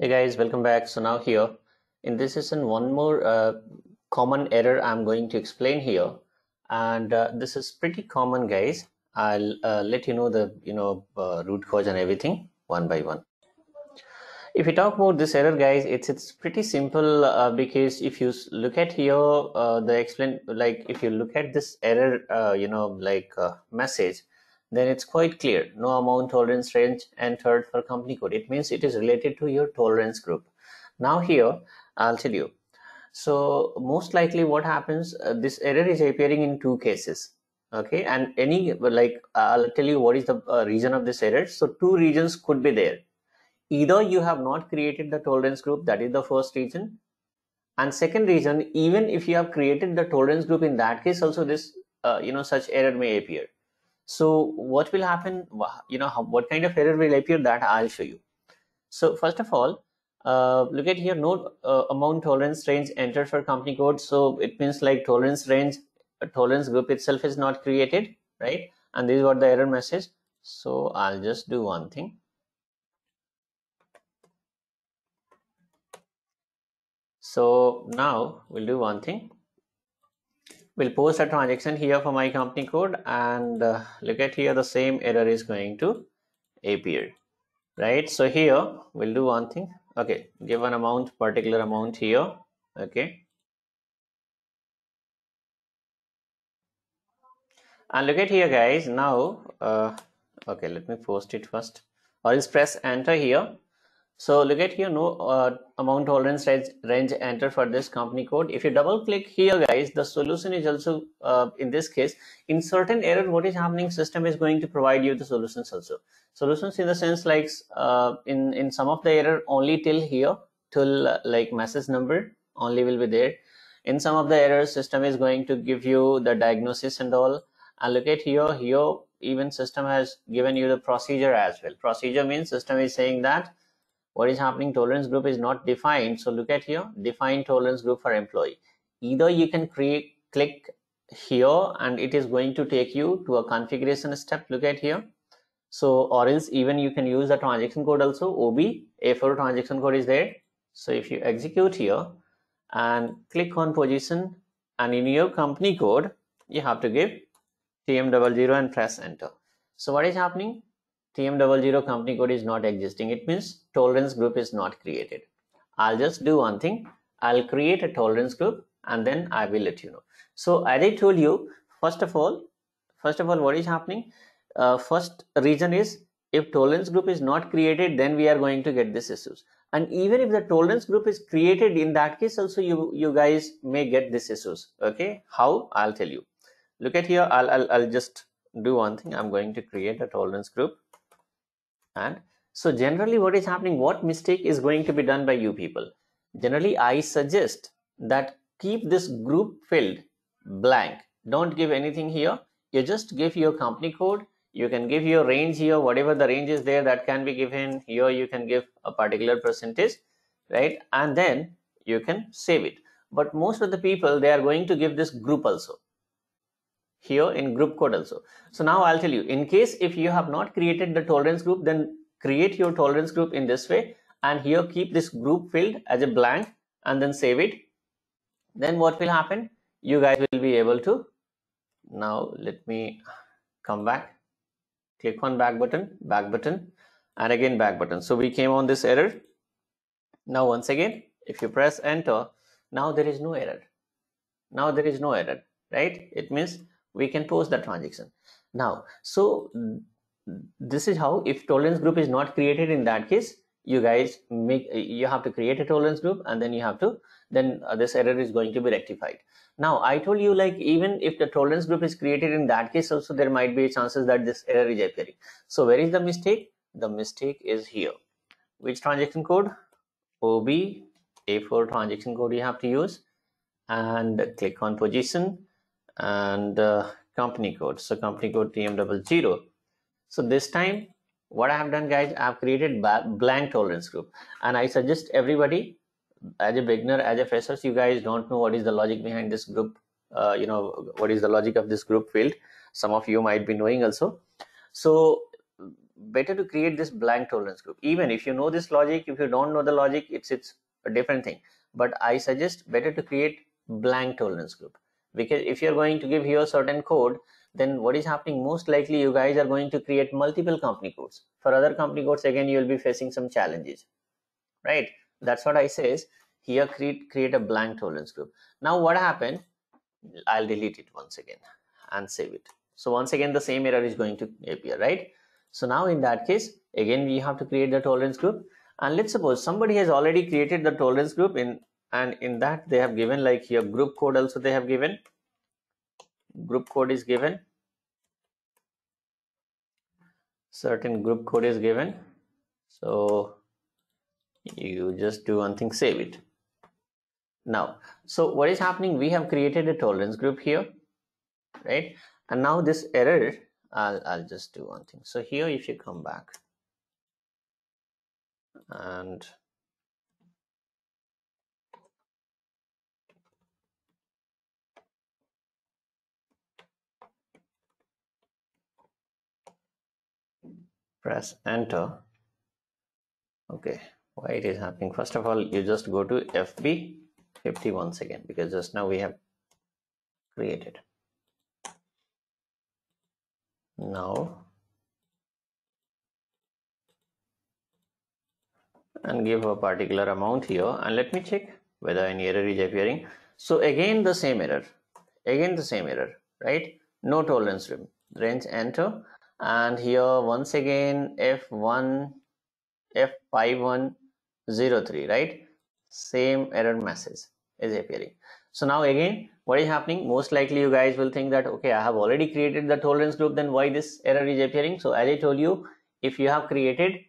hey guys welcome back so now here in this session one more uh, common error i'm going to explain here and uh, this is pretty common guys i'll uh, let you know the you know uh, root cause and everything one by one if we talk about this error guys it's it's pretty simple uh, because if you look at here uh, the explain like if you look at this error you know like message then it's quite clear no amount tolerance range entered for company code it means it is related to your tolerance group now here i'll tell you so most likely what happens uh, this error is appearing in two cases okay and any like i'll tell you what is the uh, reason of this error so two regions could be there either you have not created the tolerance group that is the first region and second reason even if you have created the tolerance group in that case also this uh, you know such error may appear so what will happen, you know, what kind of error will appear that I'll show you. So first of all, uh, look at here, no uh, amount tolerance range entered for company code. So it means like tolerance range, uh, tolerance group itself is not created, right? And this is what the error message. So I'll just do one thing. So now we'll do one thing we'll post a transaction here for my company code and uh, look at here the same error is going to appear right so here we'll do one thing okay give an amount particular amount here okay and look at here guys now uh, okay let me post it first or just press enter here so look at here, no uh, amount tolerance range, range entered for this company code. If you double click here, guys, the solution is also, uh, in this case, in certain error, what is happening, system is going to provide you the solutions also. Solutions in the sense like uh, in, in some of the error, only till here, till uh, like message number only will be there. In some of the errors, system is going to give you the diagnosis and all. And look at here, here even system has given you the procedure as well. Procedure means system is saying that what is happening tolerance group is not defined so look at here define tolerance group for employee either you can create click here and it is going to take you to a configuration step look at here so or else even you can use the transaction code also ob a4 transaction code is there so if you execute here and click on position and in your company code you have to give tm00 and press enter so what is happening TM00 company code is not existing. It means tolerance group is not created. I'll just do one thing. I'll create a tolerance group and then I will let you know. So as I told you, first of all, first of all, what is happening? Uh, first reason is if tolerance group is not created, then we are going to get these issues. And even if the tolerance group is created in that case, also you, you guys may get these issues. Okay. How? I'll tell you. Look at here. I'll, I'll, I'll just do one thing. I'm going to create a tolerance group and so generally what is happening, what mistake is going to be done by you people? Generally, I suggest that keep this group field blank. Don't give anything here. You just give your company code. You can give your range here, whatever the range is there that can be given here. You can give a particular percentage, right? And then you can save it. But most of the people, they are going to give this group also here in group code also. So now I'll tell you, in case if you have not created the tolerance group, then create your tolerance group in this way. And here keep this group field as a blank and then save it. Then what will happen? You guys will be able to. Now let me come back. Click on back button, back button, and again back button. So we came on this error. Now once again, if you press enter, now there is no error. Now there is no error, right? It means we can post the transaction now so this is how if tolerance group is not created in that case you guys make you have to create a tolerance group and then you have to then uh, this error is going to be rectified now i told you like even if the tolerance group is created in that case also there might be chances that this error is appearing so where is the mistake the mistake is here which transaction code ob a4 transaction code you have to use and click on position and uh, company code so company code tm00 so this time what i have done guys i've created blank tolerance group and i suggest everybody as a beginner as a freshers you guys don't know what is the logic behind this group uh, you know what is the logic of this group field some of you might be knowing also so better to create this blank tolerance group even if you know this logic if you don't know the logic it's it's a different thing but i suggest better to create blank tolerance group because if you're going to give here certain code then what is happening most likely you guys are going to create multiple company codes for other company codes again you will be facing some challenges right that's what i says here create create a blank tolerance group now what happened i'll delete it once again and save it so once again the same error is going to appear right so now in that case again we have to create the tolerance group and let's suppose somebody has already created the tolerance group in and in that they have given like here group code also they have given group code is given certain group code is given so you just do one thing save it now so what is happening we have created a tolerance group here right and now this error I'll, I'll just do one thing so here if you come back and press enter okay why it is happening first of all you just go to fb 50 once again because just now we have created now and give a particular amount here and let me check whether any error is appearing so again the same error again the same error right no tolerance range enter and here once again f1 f5103 right same error message is appearing so now again what is happening most likely you guys will think that okay i have already created the tolerance group then why this error is appearing so as i told you if you have created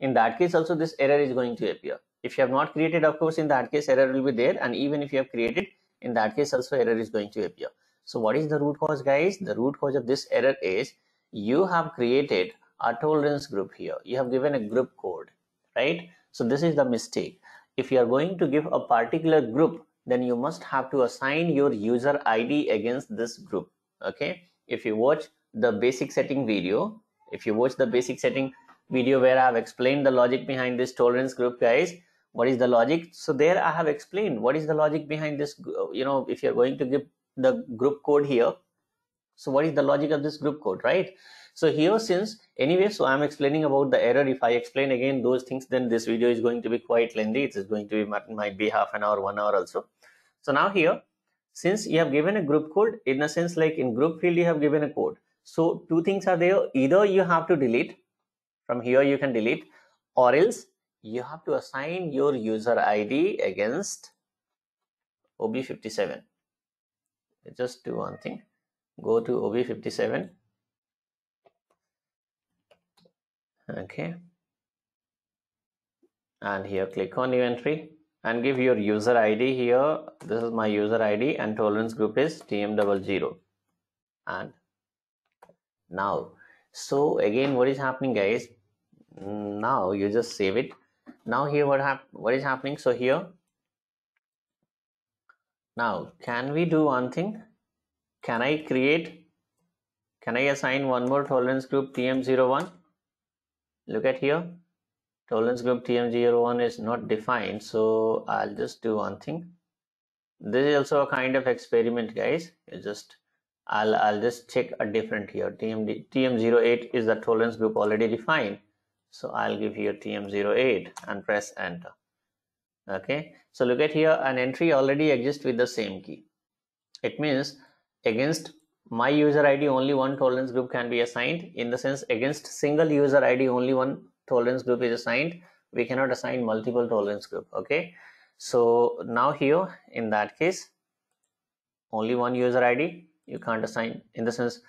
in that case also this error is going to appear if you have not created of course in that case error will be there and even if you have created in that case also error is going to appear so what is the root cause guys the root cause of this error is you have created a tolerance group here you have given a group code right so this is the mistake if you are going to give a particular group then you must have to assign your user id against this group okay if you watch the basic setting video if you watch the basic setting video where i have explained the logic behind this tolerance group guys what is the logic so there i have explained what is the logic behind this you know if you're going to give the group code here so what is the logic of this group code, right? So here since anyway, so I'm explaining about the error. If I explain again those things, then this video is going to be quite lengthy. It is going to be might be half an hour, one hour also. So now here, since you have given a group code, in a sense like in group field, you have given a code. So two things are there. Either you have to delete from here, you can delete or else you have to assign your user ID against OB57. Just do one thing go to OB57 okay and here click on new entry and give your user ID here this is my user ID and tolerance group is TM00 and now so again what is happening guys now you just save it now here what hap what is happening so here now can we do one thing can I create can I assign one more tolerance group TM01 look at here tolerance group TM01 is not defined so I'll just do one thing this is also a kind of experiment guys you just I'll, I'll just check a different here TM, TM08 is the tolerance group already defined so I'll give here TM08 and press enter okay so look at here an entry already exists with the same key it means against my user id only one tolerance group can be assigned in the sense against single user id only one tolerance group is assigned we cannot assign multiple tolerance group okay so now here in that case only one user id you can't assign in the sense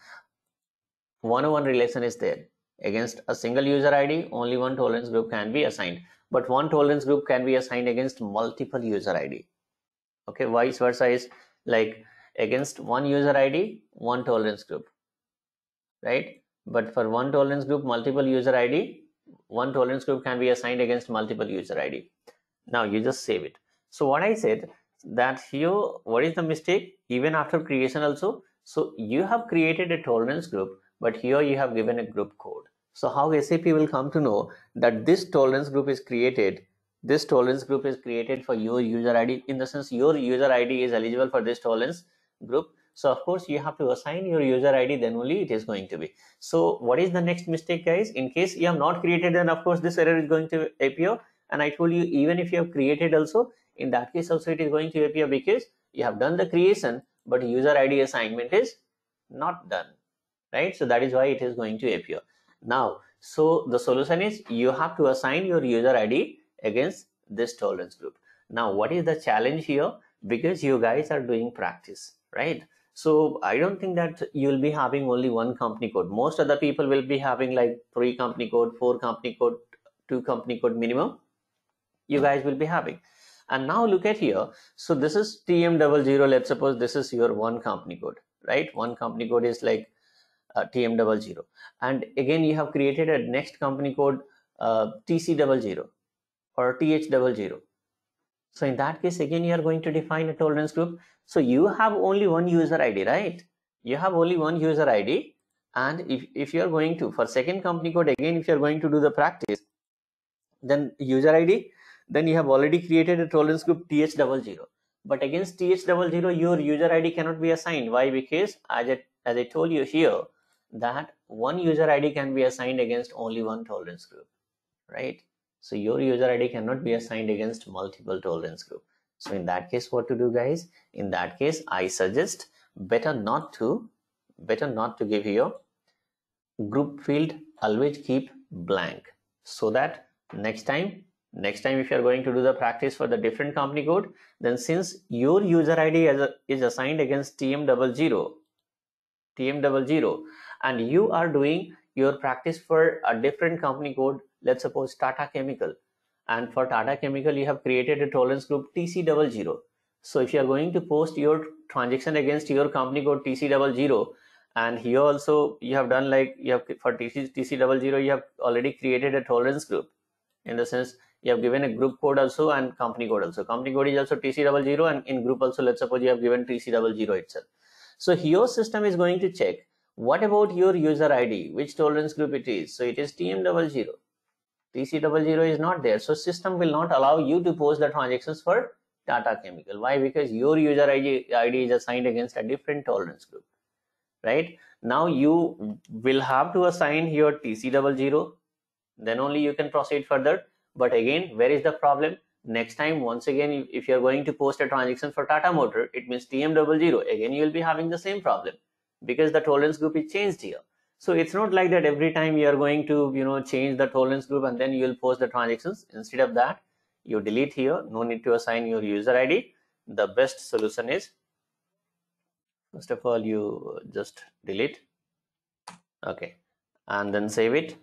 one-on-one oh relation is there against a single user id only one tolerance group can be assigned but one tolerance group can be assigned against multiple user id okay vice versa is like against one user ID, one tolerance group, right? But for one tolerance group, multiple user ID, one tolerance group can be assigned against multiple user ID. Now you just save it. So what I said that here, what is the mistake? Even after creation also, so you have created a tolerance group, but here you have given a group code. So how SAP will come to know that this tolerance group is created, this tolerance group is created for your user ID, in the sense your user ID is eligible for this tolerance group. So of course you have to assign your user ID then only it is going to be. So what is the next mistake guys? In case you have not created then of course this error is going to appear and I told you even if you have created also in that case also it is going to appear because you have done the creation but user ID assignment is not done right. So that is why it is going to appear. Now so the solution is you have to assign your user ID against this tolerance group. Now what is the challenge here? Because you guys are doing practice right? So I don't think that you'll be having only one company code. Most other people will be having like three company code, four company code, two company code minimum. You hmm. guys will be having. And now look at here. So this is TM00. Let's suppose this is your one company code, right? One company code is like uh, TM00. And again, you have created a next company code uh, TC00 or TH00. So in that case, again, you are going to define a tolerance group. So you have only one user ID, right? You have only one user ID. And if, if you are going to, for second company code, again, if you are going to do the practice, then user ID, then you have already created a tolerance group TH00. But against TH00, your user ID cannot be assigned. Why? Because as I, as I told you here, that one user ID can be assigned against only one tolerance group, right? So your user ID cannot be assigned against multiple tolerance group. So in that case, what to do guys? In that case, I suggest better not to, better not to give your group field always keep blank so that next time next time if you are going to do the practice for the different company code then since your user id is assigned against tm00 tm00 and you are doing your practice for a different company code let's suppose Tata Chemical. And for Tata Chemical, you have created a tolerance group TC00. So if you are going to post your transaction against your company code TC00, and here also you have done like you have for TC, TC00, you have already created a tolerance group in the sense you have given a group code also and company code also. Company code is also TC00 and in group also, let's suppose you have given TC00 itself. So here system is going to check what about your user ID, which tolerance group it is. So it is TM00. TC00 is not there. So system will not allow you to post the transactions for Tata Chemical. Why? Because your user ID, ID is assigned against a different tolerance group, right? Now you will have to assign your TC00. Then only you can proceed further. But again, where is the problem? Next time, once again, if you're going to post a transaction for Tata Motor, it means TM00. Again, you will be having the same problem because the tolerance group is changed here. So it's not like that every time you are going to, you know, change the tolerance group and then you will post the transactions. Instead of that, you delete here. No need to assign your user ID. The best solution is, first of all, you just delete. Okay. And then save it.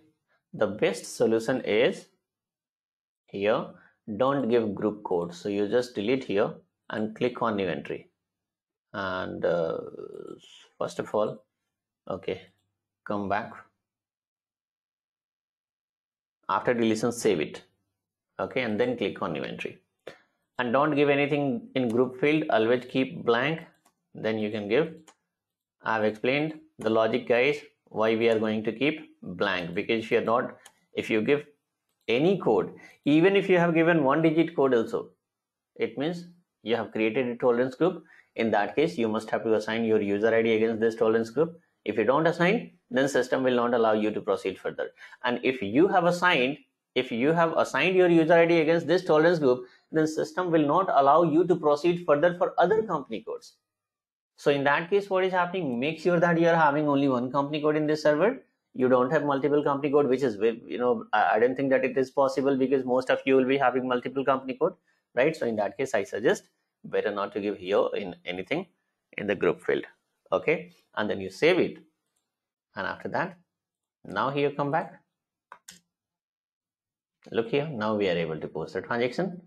The best solution is here. Don't give group code. So you just delete here and click on new entry. And uh, first of all, okay come back after deletion save it okay and then click on inventory and don't give anything in group field always keep blank then you can give i've explained the logic guys why we are going to keep blank because if you're not if you give any code even if you have given one digit code also it means you have created a tolerance group in that case you must have to assign your user id against this tolerance group if you don't assign, then system will not allow you to proceed further. And if you have assigned, if you have assigned your user ID against this tolerance group, then system will not allow you to proceed further for other company codes. So in that case, what is happening? Make sure that you are having only one company code in this server. You don't have multiple company code, which is, you know, I don't think that it is possible because most of you will be having multiple company code, right? So in that case, I suggest better not to give here in anything in the group field okay and then you save it and after that now here come back look here now we are able to post the transaction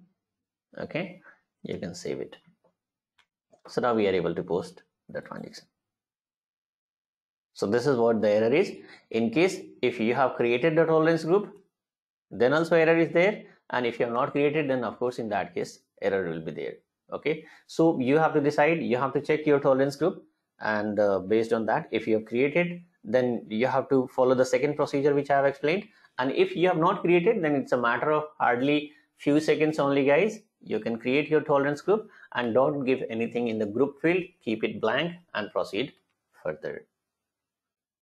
okay you can save it so now we are able to post the transaction so this is what the error is in case if you have created the tolerance group then also error is there and if you have not created then of course in that case error will be there okay so you have to decide you have to check your tolerance group and uh, based on that if you have created then you have to follow the second procedure which i have explained and if you have not created then it's a matter of hardly few seconds only guys you can create your tolerance group and don't give anything in the group field keep it blank and proceed further